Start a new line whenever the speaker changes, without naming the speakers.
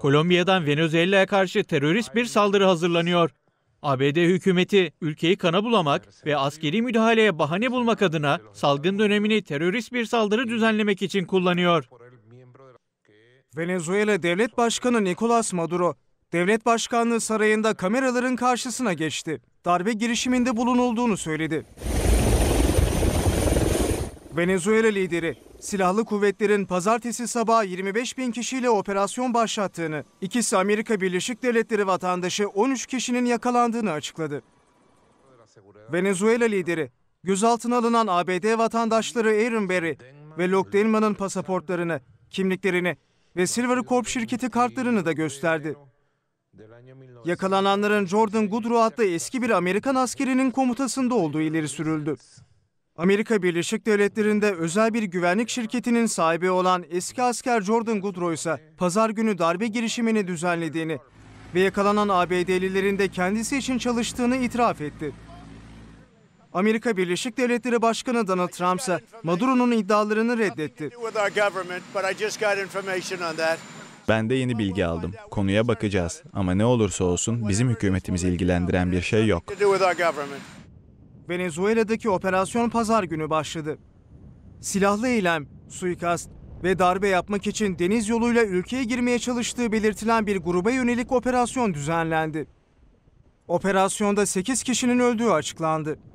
Kolombiya'dan Venezuela'ya karşı terörist bir saldırı hazırlanıyor. ABD hükümeti ülkeyi kana bulamak ve askeri müdahaleye bahane bulmak adına salgın dönemini terörist bir saldırı düzenlemek için kullanıyor.
Venezuela Devlet Başkanı Nicolas Maduro, Devlet Başkanlığı sarayında kameraların karşısına geçti. Darbe girişiminde bulunulduğunu söyledi. Venezuela lideri silahlı kuvvetlerin pazartesi sabahı 25 bin kişiyle operasyon başlattığını, ikisi Amerika Birleşik Devletleri vatandaşı 13 kişinin yakalandığını açıkladı. Venezuela lideri, gözaltına alınan ABD vatandaşları Aaron Berry ve Locke Denman'ın pasaportlarını, kimliklerini ve Silver Corp şirketi kartlarını da gösterdi. Yakalananların Jordan Goodrow adlı eski bir Amerikan askerinin komutasında olduğu ileri sürüldü. Amerika Birleşik Devletleri'nde özel bir güvenlik şirketinin sahibi olan eski asker Jordan Goodrow ise pazar günü darbe girişimini düzenlediğini ve yakalanan ABD'lilerin de kendisi için çalıştığını itiraf etti. Amerika Birleşik Devletleri Başkanı Donald Trump ise Maduro'nun iddialarını reddetti.
Ben de yeni bilgi aldım. Konuya bakacağız ama ne olursa olsun bizim hükümetimizi ilgilendiren bir şey yok.
Venezuela'daki operasyon pazar günü başladı. Silahlı eylem, suikast ve darbe yapmak için deniz yoluyla ülkeye girmeye çalıştığı belirtilen bir gruba yönelik operasyon düzenlendi. Operasyonda 8 kişinin öldüğü açıklandı.